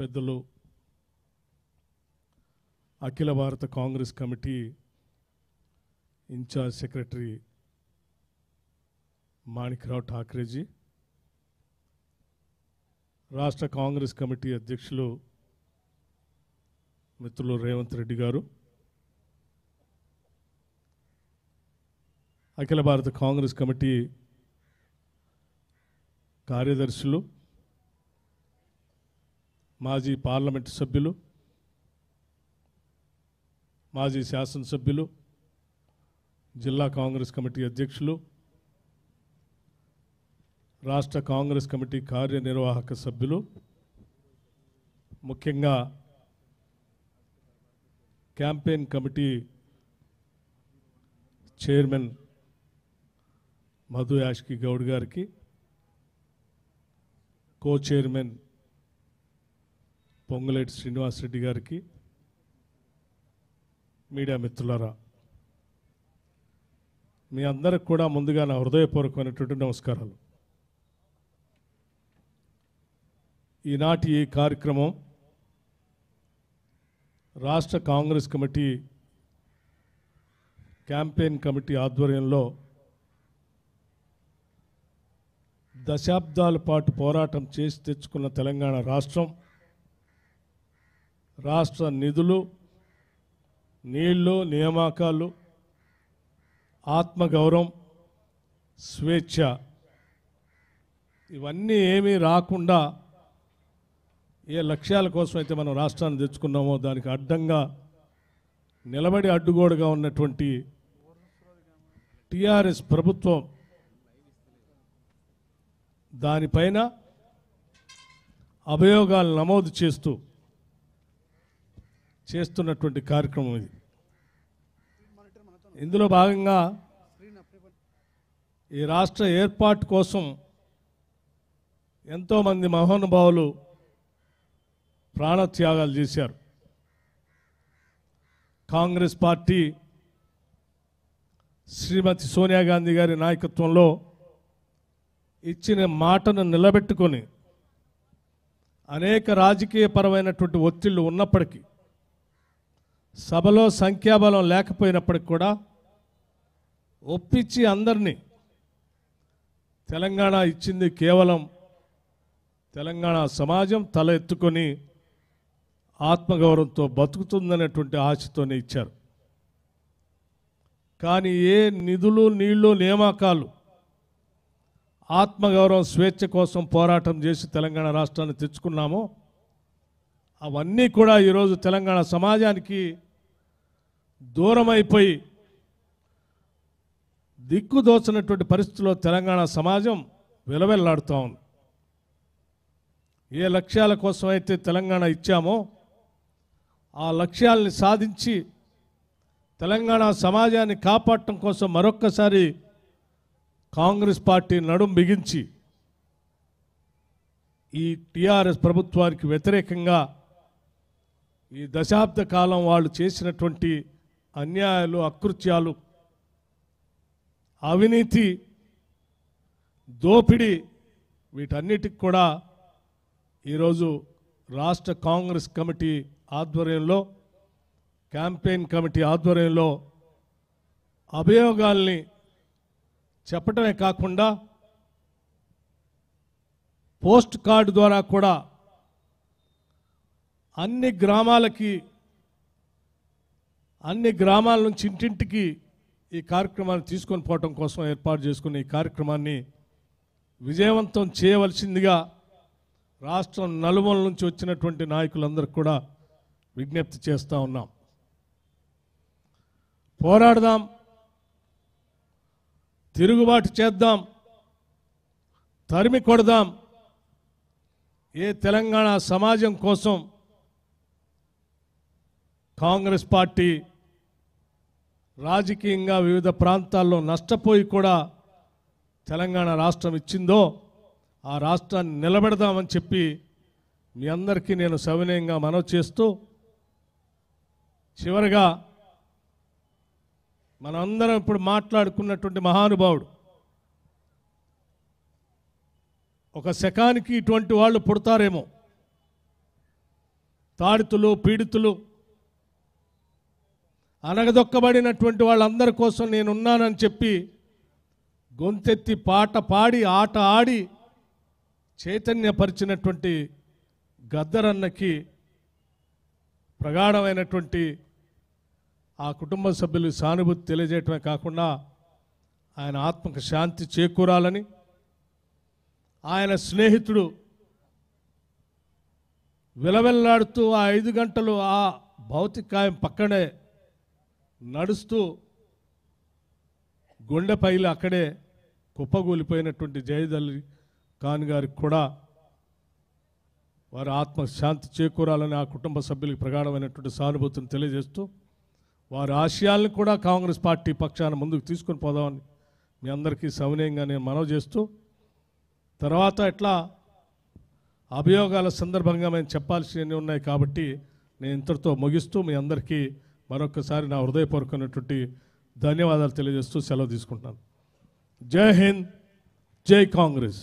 పెద్దలు అఖిల భారత Congress committee in charge secretary Manikrao ఠాక్రేజీ రాష్ట్ర కాంగ్రెస్ కమిటీ అధ్యక్షులు మిత్రులు రేవంత్ రెడ్డి గారు అఖిల భారత కాంగ్రెస్ కమిటీ కార్యదర్శులు మాజీ పార్లమెంటు సభ్యులు మాజీ శాసనసభ్యులు జిల్లా కాంగ్రెస్ కమిటీ అధ్యక్షులు రాష్ట్ర కాంగ్రెస్ కమిటీ కార్యనిర్వాహక సభ్యులు ముఖ్యంగా campaign committee chairman Madhu Yaskhi Goud గారికి కో చైర్మన్ పొంగులేటి శ్రీనివాసరెడ్డి గారికి మీడియా మిత్రులరా మీ అందరికి కూడా ముందుగా నా హృదయపూర్వకమైనటువంటి నమస్కారాలు ఈనాటి ఈ కార్యక్రమం రాష్ట్ర కాంగ్రెస్ కమిటీ క్యాంపెయిన్ కమిటీ ఆధ్వర్యంలో దశాబ్దాల పాటు పోరాటం చేసి తెచ్చుకున్న తెలంగాణ రాష్ట్రం రాష్ట్ర నిధులు నీళ్లు నియామకాలు ఆత్మగౌరవం స్వేచ్ఛ ఇవన్నీ ఏమీ రాకుండా ఏ లక్ష్యాల కోసం అయితే మనం రాష్ట్రాన్ని తెచ్చుకున్నామో దానికి అడ్డంగా నిలబడి అడ్డుగోడగా ఉన్నటువంటి టీఆర్ఎస్ ప్రభుత్వం దానిపైన అభయోగాలు నమోదు చేస్తూ చేస్తున్నటువంటి కార్యక్రమం ఇది ఇందులో భాగంగా ఈ రాష్ట్ర ఏర్పాటు కోసం ఎంతోమంది మహానుభావులు ప్రాణత్యాగాలు చేశారు కాంగ్రెస్ పార్టీ శ్రీమతి సోనియా గాంధీ గారి నాయకత్వంలో ఇచ్చిన మాటను నిలబెట్టుకొని అనేక రాజకీయపరమైనటువంటి ఒత్తిళ్లు ఉన్నప్పటికీ సభలో సంఖ్యాబలం లేకపోయినప్పటికి కూడా ఒప్పించి అందరినీ తెలంగాణ ఇచ్చింది కేవలం తెలంగాణ సమాజం తల ఎత్తుకొని ఆత్మగౌరవంతో బతుకుతుందనేటువంటి ఆశతోనే ఇచ్చారు కానీ ఏ నిధులు నీళ్లు నియామకాలు ఆత్మగౌరవం స్వేచ్ఛ కోసం పోరాటం చేసి తెలంగాణ రాష్ట్రాన్ని తెచ్చుకున్నామో అవన్నీ కూడా ఈరోజు తెలంగాణ సమాజానికి దూరమైపోయి దిక్కుదోచినటువంటి పరిస్థితుల్లో తెలంగాణ సమాజం విలవెల్లాడుతూ ఉంది ఏ లక్ష్యాల కోసం అయితే తెలంగాణ ఇచ్చామో ఆ లక్ష్యాలని సాధించి తెలంగాణ సమాజాన్ని కాపాడటం కోసం మరొక్కసారి కాంగ్రెస్ పార్టీ నడుం బిగించి ఈ టీఆర్ఎస్ ప్రభుత్వానికి వ్యతిరేకంగా ఈ దశాబ్ద కాలం వాళ్ళు చేసినటువంటి అన్యాయాలు అకృత్యాలు అవినీతి దోపిడీ వీటన్నిటికి కూడా ఈరోజు రాష్ట్ర కాంగ్రెస్ కమిటీ ఆధ్వర్యంలో క్యాంపెయిన్ కమిటీ ఆధ్వర్యంలో అభియోగాల్ని చెప్పటమే కాకుండా పోస్ట్ కార్డు ద్వారా కూడా అన్ని గ్రామాలకి అన్ని గ్రామాల నుంచి ఇంటింటికి ఈ కార్యక్రమాన్ని తీసుకొని పోవటం కోసం ఏర్పాటు చేసుకున్న ఈ కార్యక్రమాన్ని విజయవంతం చేయవలసిందిగా రాష్ట్రం నలుమల నుంచి వచ్చినటువంటి నాయకులందరికీ కూడా విజ్ఞప్తి చేస్తూ ఉన్నాం పోరాడదాం తిరుగుబాటు చేద్దాం తరిమి కొడదాం ఏ తెలంగాణ సమాజం కోసం కాంగ్రెస్ పార్టీ రాజకీయంగా వివిధ ప్రాంతాల్లో నష్టపోయి కూడా తెలంగాణ రాష్ట్రం ఇచ్చిందో ఆ రాష్ట్రాన్ని నిలబెడదామని చెప్పి మీ అందరికీ నేను సవినయంగా మనవి చేస్తూ చివరిగా మనందరం ఇప్పుడు మాట్లాడుకున్నటువంటి మహానుభావుడు ఒక శకానికి ఇటువంటి వాళ్ళు పుడతారేమో తాడితులు పీడితులు అనగదొక్కబడినటువంటి వాళ్ళందరి కోసం నేనున్నానని చెప్పి గొంతెత్తి పాట పాడి ఆట ఆడి చైతన్యపరిచినటువంటి గద్దరన్నకి ప్రగాఢమైనటువంటి ఆ కుటుంబ సభ్యులు సానుభూతి తెలియజేయటమే కాకుండా ఆయన ఆత్మకు శాంతి చేకూరాలని ఆయన స్నేహితుడు విలవెల్లాడుతూ ఆ ఐదు గంటలు ఆ భౌతికాయం పక్కనే నడుస్తూ గుండెపైలు అక్కడే కుప్పగూలిపోయినటువంటి జయదల్ ఖాన్ గారికి కూడా వారు ఆత్మ శాంతి చేకూరాలని ఆ కుటుంబ సభ్యులకు ప్రగాఢమైనటువంటి సానుభూతిని తెలియజేస్తూ వారి ఆశయాలను కూడా కాంగ్రెస్ పార్టీ పక్షాన ముందుకు తీసుకొని పోదామని మీ అందరికీ సవినయంగా నేను మనవి చేస్తూ తర్వాత ఎట్లా అభియోగాల సందర్భంగా మేము చెప్పాల్సినవి ఉన్నాయి కాబట్టి నేను ఇంతటితో ముగిస్తూ మీ అందరికీ మరొకసారి నా హృదయపూర్వకమైనటువంటి ధన్యవాదాలు తెలియజేస్తూ సెలవు తీసుకుంటున్నాను జై హింద్ జై కాంగ్రెస్